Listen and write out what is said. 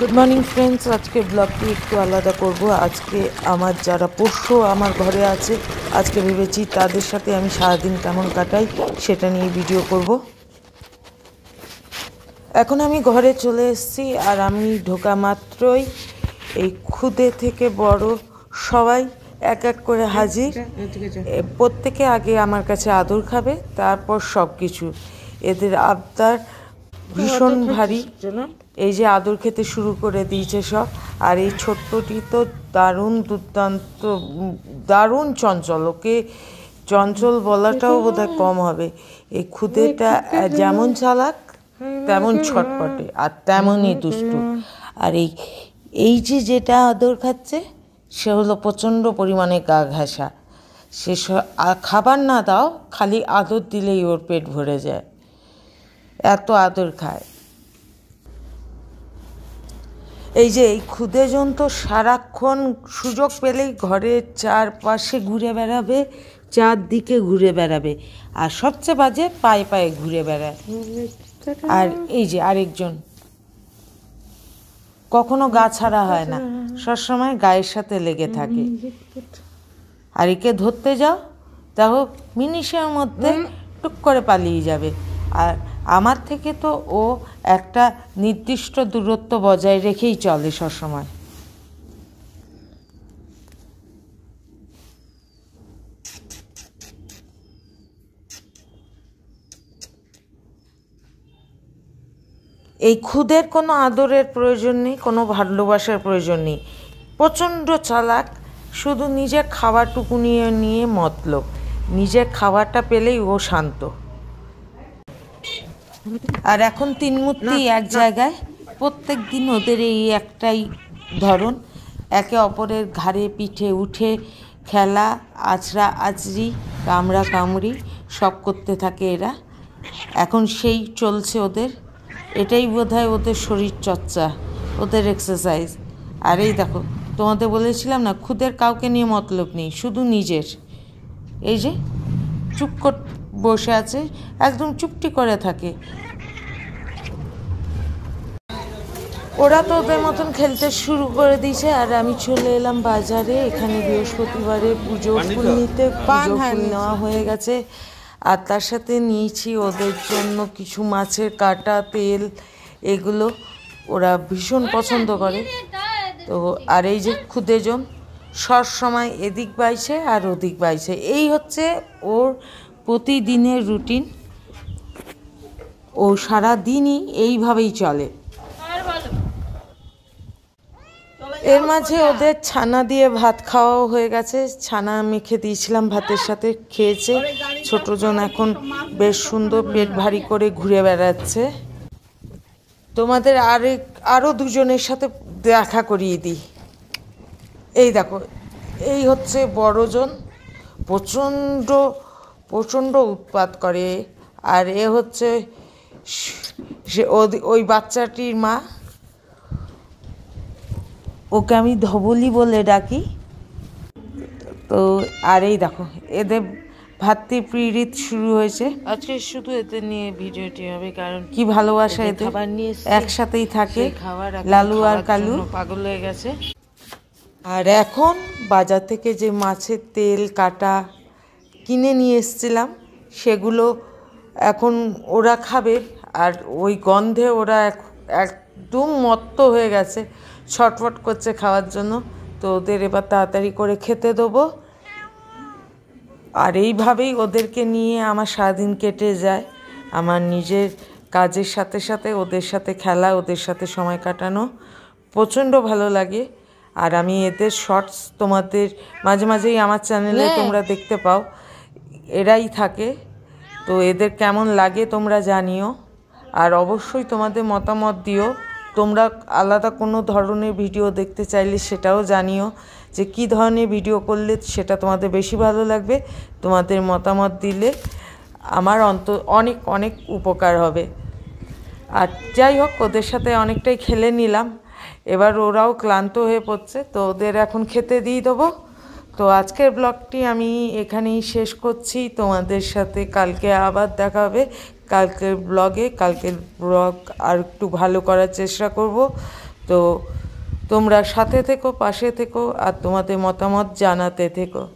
Good morning friends আজকে ব্লগটি একটু আলাদা করব আজকে আমার যারা পোষ্য আমার ঘরে আছে আজকে ভেবেছি তাদের সাথে আমি সারাদিন কেমন কাটাই সেটা নিয়ে ভিডিও করব এখন আমি ঘরে চলে এসেছি আর আমি ঢোকা মাত্রই এই খুদে থেকে বড় সবাই এক এক করে হাজির প্রত্যেকে আগে আমার কাছে আদর খাবে তারপর সব কিছু এদের আবদার ভীষণ ভারী এই যে আদর খেতে শুরু করে দিয়েছে সব আর এই ছোট্টটি তো দারুণ দুর্দান্ত দারুণ চঞ্চল ওকে চঞ্চল বলাটাও বোধ কম হবে এই খুদেটা যেমন চালাক তেমন ছটপটে আর তেমনই দুষ্টু আর এই এই যে যেটা আদর খাচ্ছে সে হলো প্রচণ্ড পরিমাণে গা ঘাসা সে খাবার না দাও খালি আদর দিলেই ওর পেট ভরে যায় এত আদর খায় এই যে এই ক্ষুদে জন্তু সারাক্ষণ সুযোগ পেলেই ঘরের চারপাশে ঘুরে বেড়াবে চারদিকে ঘুরে বেড়াবে আর সবচেয়ে বাজে পায়ে পায়ে ঘুরে বেড়ায় আর এই যে আরেকজন কখনো গা ছাড়া হয় না সবসময় গায়ের সাথে লেগে থাকে আর একে ধরতে যাও দেখো মিনিশের মধ্যে টুক করে পালিয়ে যাবে আর আমার থেকে তো ও একটা নির্দিষ্ট দূরত্ব বজায় রেখেই চলে সবসময় এই খুদের কোনো আদরের প্রয়োজন নেই কোনো ভালোবাসার প্রয়োজন নেই প্রচণ্ড চালাক শুধু নিজের খাওয়াটুকু নিয়ে নিয়ে মতলব নিজের খাওয়াটা পেলেই ও শান্ত আর এখন তিন মূর্তি এক জায়গায় প্রত্যেক দিন ওদের এই একটাই ধরন একে অপরের ঘাড়ে পিঠে উঠে খেলা আছড়া আচরি কামড়া কামড়ি সব করতে থাকে এরা এখন সেই চলছে ওদের এটাই বোধ হয় ওদের শরীরচর্চা ওদের এক্সারসাইজ আর এই দেখো তোমাদের বলেছিলাম না খুদের কাউকে নিয়ে মতলব নেই শুধু নিজের এই যে চুপ কর বসে আছে একদম চুপটি করে থাকে ওরা তো ওদের মতন খেলতে শুরু করে দিয়েছে আর আমি চলে এলাম বাজারে এখানে বৃহস্পতিবারে পুজো ফুল নিতে হ্যাঁ, পান হ্যাঁ, নেওয়া হয়ে গেছে আর তার সাথে নিয়েছি ওদের জন্য কিছু মাছের কাটা তেল এগুলো ওরা ভীষণ পছন্দ করে তো আর এই যে ক্ষুদেজন সব সময় এদিক বাইছে আর ওদিক বাইছে এই হচ্ছে ওর প্রতিদিনের রুটিন ও সারাদিনই এইভাবেই চলে এর মাঝে ওদের ছানা দিয়ে ভাত খাওয়াও হয়ে গেছে ছানা মেখে দিয়েছিলাম ভাতের সাথে খেয়েছে ছোটজন এখন বেশ সুন্দর পেট ভারী করে ঘুরে বেড়াচ্ছে তোমাদের আরেক আরও দুজনের সাথে দেখা করিয়ে দিই এই দেখো এই হচ্ছে বড়জন প্রচণ্ড প্রচণ্ড উৎপাত করে আর এ হচ্ছে সে ওই বাচ্চাটির মা ওকে আমি ধবলি বলে ডাকি তো আর এই দেখো এদের ভাতৃপ্রীড়িত শুরু হয়েছে আজকে শুধু এতে নিয়ে ভিডিওটি হবে কারণ কি ভালোবাসা এতে খাবার নিয়ে একসাথেই থাকে খাবার লালু আর কালু পাগল হয়ে গেছে আর এখন বাজার থেকে যে মাছের তেল কাটা কিনে নিয়ে এসছিলাম সেগুলো এখন ওরা খাবে আর ওই গন্ধে ওরা একদম মত্ত হয়ে গেছে ছটফট করছে খাওয়ার জন্য তো ওদের এবার তাড়াতাড়ি করে খেতে দেবো আর এইভাবেই ওদেরকে নিয়ে আমার সারাদিন কেটে যায় আমার নিজের কাজের সাথে সাথে ওদের সাথে খেলা ওদের সাথে সময় কাটানো প্রচণ্ড ভালো লাগে আর আমি এদের শর্টস তোমাদের মাঝে মাঝেই আমার চ্যানেলে হ্যাঁ। তোমরা দেখতে পাও এরাই থাকে তো এদের কেমন লাগে তোমরা জানিও আর অবশ্যই তোমাদের মতামত দিও তোমরা আলাদা কোনো ধরনের ভিডিও দেখতে চাইলে সেটাও জানিও যে কি ধরনের ভিডিও করলে সেটা তোমাদের বেশি ভালো লাগবে তোমাদের মতামত দিলে আমার অন্ত অনেক অনেক উপকার হবে আর যাই হোক ওদের সাথে অনেকটাই খেলে নিলাম এবার ওরাও ক্লান্ত হয়ে পড়ছে তো ওদের এখন খেতে দিয়ে দেবো তো আজকের ব্লগটি আমি এখানেই শেষ করছি তোমাদের সাথে কালকে আবার দেখা হবে কালকের ব্লগে কালকের ব্লগ আর একটু ভালো করার চেষ্টা করব তো তোমরা সাথে থেকো পাশে থেকো আর তোমাদের মতামত জানাতে থেকো